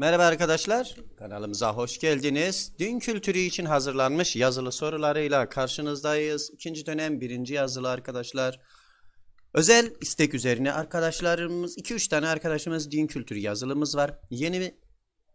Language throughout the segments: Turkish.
Merhaba arkadaşlar, kanalımıza hoş geldiniz. Din kültürü için hazırlanmış yazılı sorularıyla karşınızdayız. İkinci dönem birinci yazılı arkadaşlar. Özel istek üzerine arkadaşlarımız, 2-3 tane arkadaşımız din kültürü yazılımız var. Yeni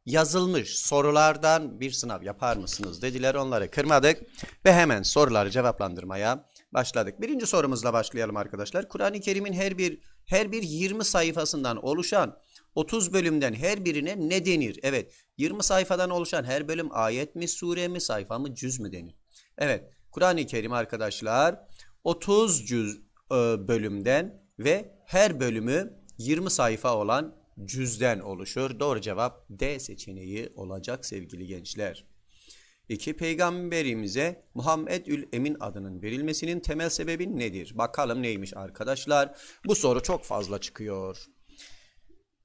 yazılmış sorulardan bir sınav yapar mısınız dediler. Onları kırmadık ve hemen soruları cevaplandırmaya başladık. Birinci sorumuzla başlayalım arkadaşlar. Kur'an-ı Kerim'in her bir her bir 20 sayfasından oluşan 30 bölümden her birine ne denir? Evet 20 sayfadan oluşan her bölüm ayet mi, sure mi, sayfa mı, cüz mü denir? Evet Kur'an-ı Kerim arkadaşlar 30 cüz e, bölümden ve her bölümü 20 sayfa olan cüzden oluşur. Doğru cevap D seçeneği olacak sevgili gençler. İki Peygamberimize Muhammedül Emin adının verilmesinin temel sebebi nedir? Bakalım neymiş arkadaşlar. Bu soru çok fazla çıkıyor.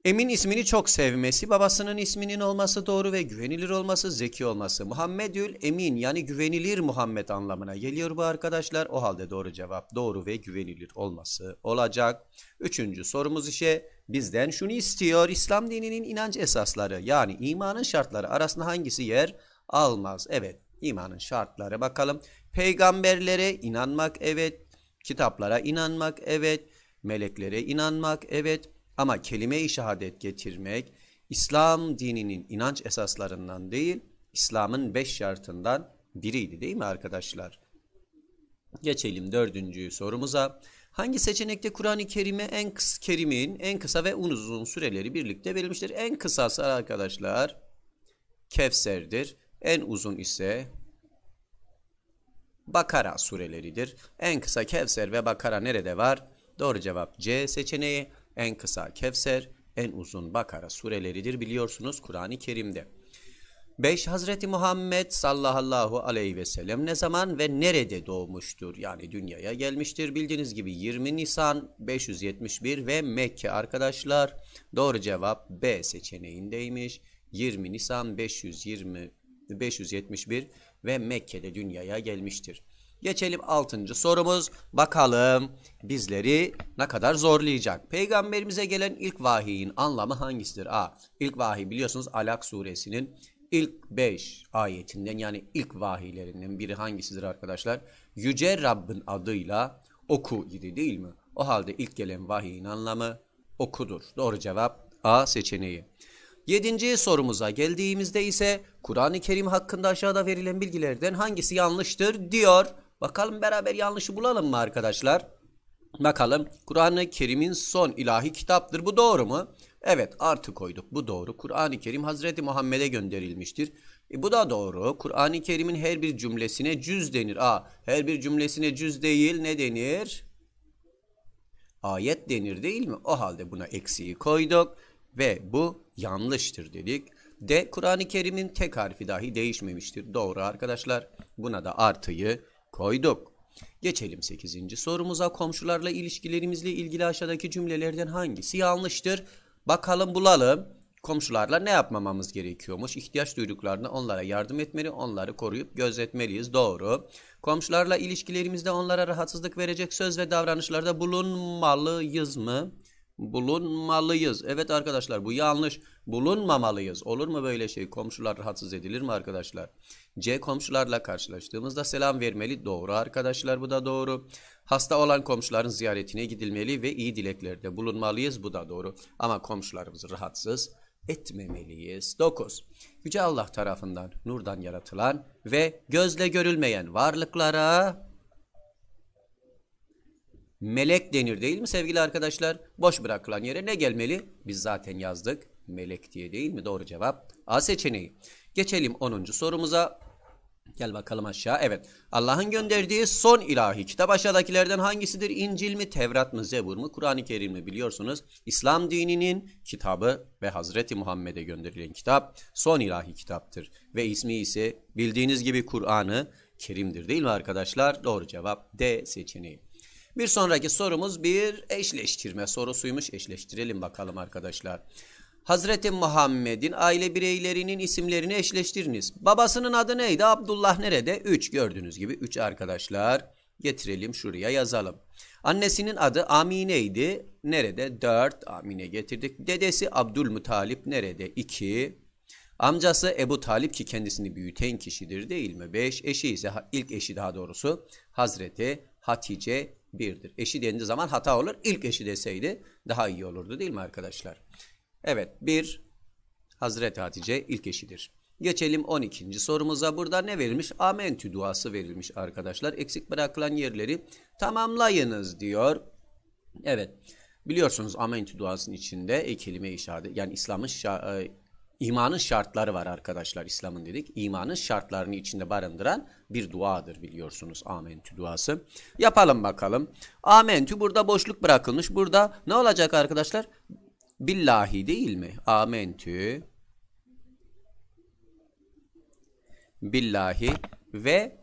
Emin ismini çok sevmesi, babasının isminin olması doğru ve güvenilir olması, zeki olması. Muhammedül Emin yani güvenilir Muhammed anlamına geliyor bu arkadaşlar. O halde doğru cevap doğru ve güvenilir olması olacak. Üçüncü sorumuz işe bizden şunu istiyor. İslam dininin inanç esasları yani imanın şartları arasında hangisi yer almaz? Evet imanın şartları bakalım. Peygamberlere inanmak evet, kitaplara inanmak evet, meleklere inanmak evet, ama kelime-i şehadet getirmek İslam dininin inanç esaslarından değil, İslam'ın beş şartından biriydi değil mi arkadaşlar? Geçelim dördüncü sorumuza. Hangi seçenekte Kur'an-ı Kerim'e en kısa Kerim'in en kısa ve uzun süreleri birlikte verilmiştir? En kısası arkadaşlar Kevser'dir. En uzun ise Bakara süreleridir. En kısa Kevser ve Bakara nerede var? Doğru cevap C seçeneği en kısa Kevser, en uzun Bakara sureleridir biliyorsunuz Kur'an-ı Kerim'de. 5. Hazreti Muhammed sallallahu aleyhi ve sellem ne zaman ve nerede doğmuştur? Yani dünyaya gelmiştir. Bildiğiniz gibi 20 Nisan 571 ve Mekke arkadaşlar. Doğru cevap B seçeneğindeymiş. 20 Nisan 520 571 ve Mekke'de dünyaya gelmiştir. Geçelim 6. sorumuz. Bakalım bizleri ne kadar zorlayacak. Peygamberimize gelen ilk vahiyin anlamı hangisidir? A. İlk vahiy biliyorsunuz Alak suresinin ilk 5 ayetinden yani ilk vahiylerinden biri hangisidir arkadaşlar? Yüce Rabbin adıyla oku idi değil mi? O halde ilk gelen vahiyin anlamı okudur. Doğru cevap A seçeneği. Yedinci sorumuza geldiğimizde ise Kur'an-ı Kerim hakkında aşağıda verilen bilgilerden hangisi yanlıştır diyor. Bakalım beraber yanlışı bulalım mı arkadaşlar? Bakalım Kur'an-ı Kerim'in son ilahi kitaptır. Bu doğru mu? Evet artı koyduk. Bu doğru. Kur'an-ı Kerim Hazreti Muhammed'e gönderilmiştir. E, bu da doğru. Kur'an-ı Kerim'in her bir cümlesine cüz denir. Aa, her bir cümlesine cüz değil ne denir? Ayet denir değil mi? O halde buna eksiği koyduk ve bu yanlıştır dedik. De Kur'an-ı Kerim'in tek harfi dahi değişmemiştir. Doğru arkadaşlar. Buna da artıyı Koyduk. Geçelim 8. sorumuza. Komşularla ilişkilerimizle ilgili aşağıdaki cümlelerden hangisi yanlıştır? Bakalım bulalım. Komşularla ne yapmamamız gerekiyormuş? İhtiyaç duyduklarında onlara yardım etmeli, onları koruyup gözetmeliyiz. Doğru. Komşularla ilişkilerimizde onlara rahatsızlık verecek söz ve davranışlarda bulunmalıyız mı? bulunmalıyız. Evet arkadaşlar bu yanlış. Bulunmamalıyız. Olur mu böyle şey? Komşular rahatsız edilir mi arkadaşlar? C komşularla karşılaştığımızda selam vermeli. Doğru arkadaşlar bu da doğru. Hasta olan komşuların ziyaretine gidilmeli ve iyi dileklerde bulunmalıyız. Bu da doğru. Ama komşularımızı rahatsız etmemeliyiz. 9. Yüce Allah tarafından nurdan yaratılan ve gözle görülmeyen varlıklara melek denir değil mi sevgili arkadaşlar? Boş bırakılan yere ne gelmeli? Biz zaten yazdık melek diye değil mi? Doğru cevap A seçeneği. Geçelim 10. sorumuza. Gel bakalım aşağı. Evet. Allah'ın gönderdiği son ilahi kitap aşağıdakilerden hangisidir? İncil mi, Tevrat mı, Zebur mu, Kur'an-ı Kerim mi? Biliyorsunuz İslam dininin kitabı ve Hazreti Muhammed'e gönderilen kitap son ilahi kitaptır. Ve ismi ise bildiğiniz gibi Kur'an'ı Kerim'dir değil mi arkadaşlar? Doğru cevap D seçeneği. Bir sonraki sorumuz bir eşleştirme sorusuymuş. Eşleştirelim bakalım arkadaşlar. Hazreti Muhammed'in aile bireylerinin isimlerini eşleştiriniz. Babasının adı neydi? Abdullah nerede? 3 gördüğünüz gibi 3 arkadaşlar. Getirelim şuraya yazalım. Annesinin adı Amine'ydi. Nerede? 4 Amine getirdik. Dedesi Abdülmutalip nerede? 2. Amcası Ebu Talip ki kendisini büyüten kişidir değil mi? 5. Eşi ise ilk eşi daha doğrusu Hazreti Hatice birdir. Eşi dendiği zaman hata olur. İlk eşi deseydi daha iyi olurdu değil mi arkadaşlar? Evet bir Hazreti Hatice ilk eşidir. Geçelim 12. sorumuza. Burada ne verilmiş? Amentü duası verilmiş arkadaşlar. Eksik bırakılan yerleri tamamlayınız diyor. Evet. Biliyorsunuz Amentü duasının içinde e kelime-i şehadet yani İslam'ın e, İmanın şartları var arkadaşlar İslam'ın dedik. İmanın şartlarını içinde barındıran bir duadır biliyorsunuz amentü duası. Yapalım bakalım. Amentü burada boşluk bırakılmış. Burada ne olacak arkadaşlar? Billahi değil mi? Amentü. Billahi ve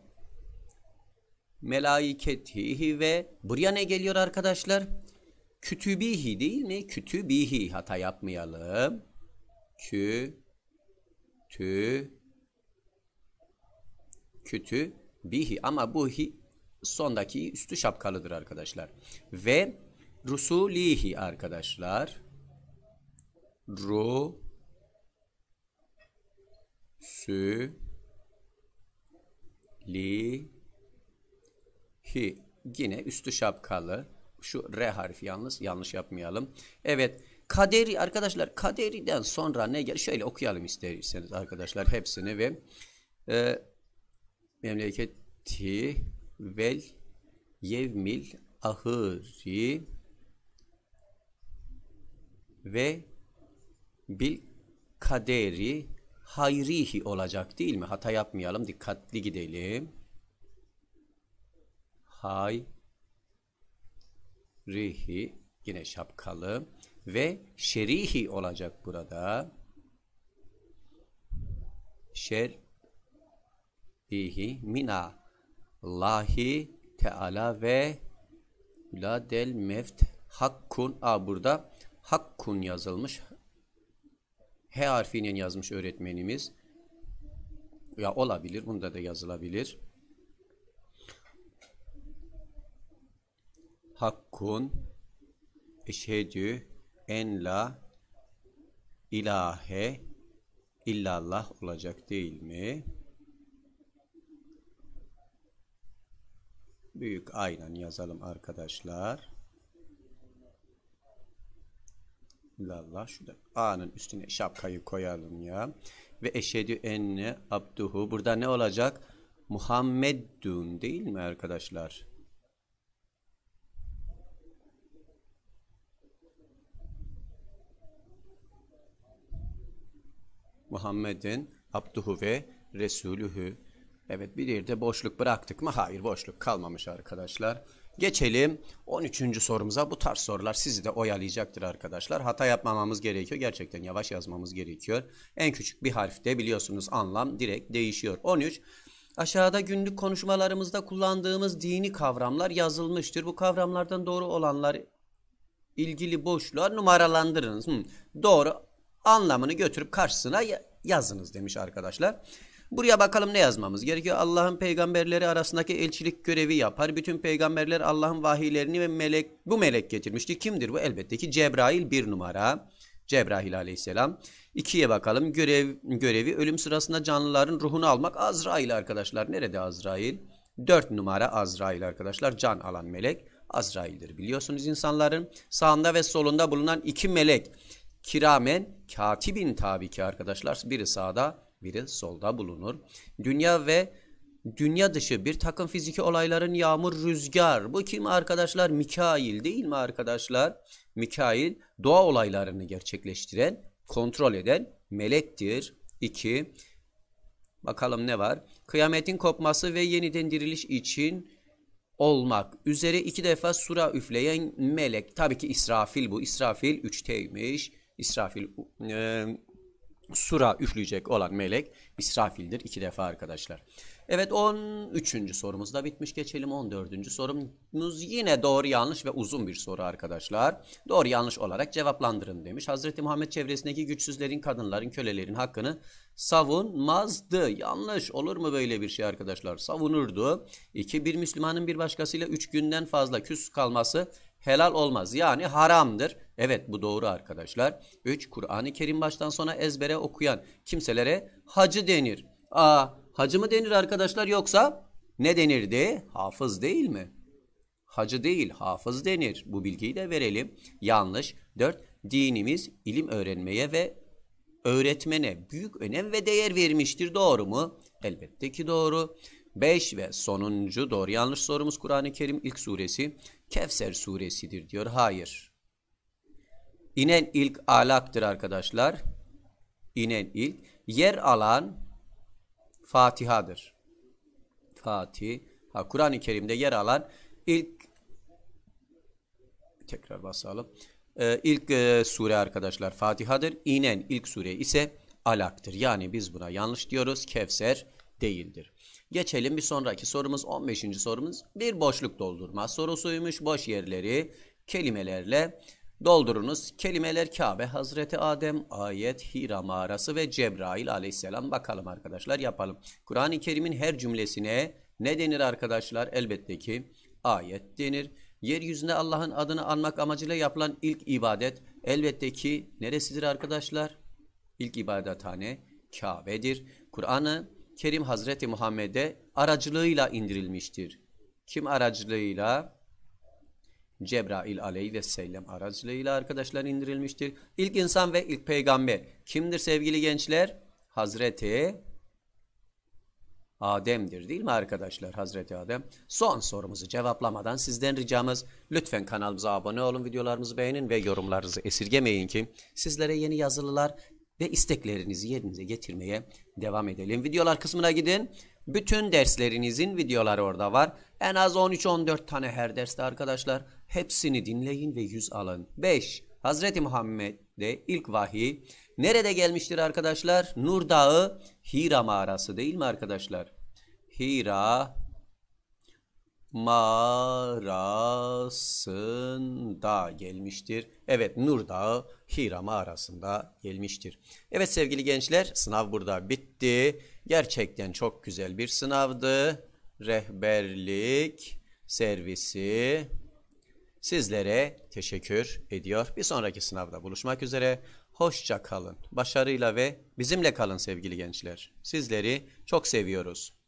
melaiketihi ve buraya ne geliyor arkadaşlar? Kütübihi değil mi? Kütübihi hata yapmayalım kü, tü, kütü, bihi. Ama bu hi sondaki üstü şapkalıdır arkadaşlar. Ve rusulihi arkadaşlar. Ru, sü, li, hi. Yine üstü şapkalı. Şu R harfi yalnız yanlış yapmayalım. Evet Kaderi arkadaşlar kaderiden sonra ne gel? Şöyle okuyalım isterseniz arkadaşlar hepsini ve e, memleketi vel yevmil ahiri ve bil kaderi hayrihi olacak değil mi? Hata yapmayalım, dikkatli gidelim. Hay rihi yine şapkalı ve şerihi olacak burada. Şer ihi mina lahi teala ve la del meft hakkun a burada hakkun yazılmış H harfinin yazmış öğretmenimiz. Ya olabilir. Bunda da yazılabilir. Hakkun eşhedü en la ilahe illallah olacak değil mi? Büyük aynen yazalım arkadaşlar. İllallah şurada A'nın üstüne şapkayı koyalım ya. Ve eşhedü enne abduhu. Burada ne olacak? Muhammedun değil mi arkadaşlar? Muhammed'in abduhu ve resulühü. Evet bir yerde boşluk bıraktık mı? Hayır boşluk kalmamış arkadaşlar. Geçelim 13. sorumuza. Bu tarz sorular sizi de oyalayacaktır arkadaşlar. Hata yapmamamız gerekiyor. Gerçekten yavaş yazmamız gerekiyor. En küçük bir harfte biliyorsunuz anlam direkt değişiyor. 13. Aşağıda günlük konuşmalarımızda kullandığımız dini kavramlar yazılmıştır. Bu kavramlardan doğru olanlar ilgili boşluğa numaralandırınız. Hmm. Doğru anlamını götürüp karşısına yazınız demiş arkadaşlar. Buraya bakalım ne yazmamız gerekiyor? Allah'ın peygamberleri arasındaki elçilik görevi yapar. Bütün peygamberler Allah'ın vahiylerini ve melek bu melek getirmiştir. Kimdir bu? Elbette ki Cebrail bir numara. Cebrail aleyhisselam. İkiye bakalım. Görev, görevi ölüm sırasında canlıların ruhunu almak. Azrail arkadaşlar. Nerede Azrail? Dört numara Azrail arkadaşlar. Can alan melek Azrail'dir. Biliyorsunuz insanların sağında ve solunda bulunan iki melek Kiramen katibin tabii ki arkadaşlar biri sağda biri solda bulunur. Dünya ve dünya dışı bir takım fiziki olayların yağmur rüzgar. Bu kim arkadaşlar? Mikail değil mi arkadaşlar? Mikail doğa olaylarını gerçekleştiren, kontrol eden melektir. 2. Bakalım ne var? Kıyametin kopması ve yeniden diriliş için olmak üzere iki defa sura üfleyen melek. Tabii ki İsrafil bu. İsrafil 3'teymiş. İsrafil e, sura üfleyecek olan melek İsrafil'dir iki defa arkadaşlar. Evet 13. sorumuz da bitmiş geçelim 14. sorumuz yine doğru yanlış ve uzun bir soru arkadaşlar. Doğru yanlış olarak cevaplandırın demiş. Hazreti Muhammed çevresindeki güçsüzlerin, kadınların, kölelerin hakkını savunmazdı. Yanlış olur mu böyle bir şey arkadaşlar? Savunurdu. İki bir Müslümanın bir başkasıyla üç günden fazla küs kalması helal olmaz. Yani haramdır. Evet bu doğru arkadaşlar. 3. Kur'an-ı Kerim baştan sona ezbere okuyan kimselere hacı denir. Aa hacı mı denir arkadaşlar yoksa ne denirdi? Hafız değil mi? Hacı değil hafız denir. Bu bilgiyi de verelim. Yanlış. 4. Dinimiz ilim öğrenmeye ve öğretmene büyük önem ve değer vermiştir. Doğru mu? Elbette ki doğru. 5 ve sonuncu doğru yanlış sorumuz Kur'an-ı Kerim ilk suresi Kevser suresidir diyor. Hayır. İnen ilk alaktır arkadaşlar. İnen ilk. Yer alan Fatiha'dır. Fatiha. Kur'an-ı Kerim'de yer alan ilk tekrar basalım. Ee, ilk e, sure arkadaşlar Fatiha'dır. İnen ilk sure ise Alak'tır. Yani biz buna yanlış diyoruz. Kevser değildir. Geçelim bir sonraki sorumuz 15. sorumuz. Bir boşluk doldurma sorusuymuş. Boş yerleri kelimelerle Doldurunuz kelimeler Kabe, Hazreti Adem, ayet, Hira mağarası ve Cebrail aleyhisselam. Bakalım arkadaşlar yapalım. Kur'an-ı Kerim'in her cümlesine ne denir arkadaşlar? Elbette ki ayet denir. Yeryüzünde Allah'ın adını anmak amacıyla yapılan ilk ibadet elbette ki neresidir arkadaşlar? İlk ibadethane Kabe'dir. Kur'an'ı Kerim Hazreti Muhammed'e aracılığıyla indirilmiştir. Kim aracılığıyla? Cebrail aleyhisselam aracılığıyla arkadaşlar indirilmiştir. İlk insan ve ilk peygamber kimdir sevgili gençler? Hazreti Adem'dir değil mi arkadaşlar Hazreti Adem? Son sorumuzu cevaplamadan sizden ricamız lütfen kanalımıza abone olun, videolarımızı beğenin ve yorumlarınızı esirgemeyin ki sizlere yeni yazılılar ve isteklerinizi yerinize getirmeye devam edelim. Videolar kısmına gidin. Bütün derslerinizin videoları orada var. En az 13-14 tane her derste arkadaşlar. Hepsini dinleyin ve yüz alın. 5. Hazreti Muhammed'de ilk vahiy nerede gelmiştir arkadaşlar? Nur Dağı Hira mağarası değil mi arkadaşlar? Hira mağarasında gelmiştir. Evet Nur Dağı Hira mağarasında gelmiştir. Evet sevgili gençler sınav burada bitti. Gerçekten çok güzel bir sınavdı. Rehberlik servisi Sizlere teşekkür ediyor. Bir sonraki sınavda buluşmak üzere. Hoşça kalın. Başarıyla ve bizimle kalın sevgili gençler. Sizleri çok seviyoruz.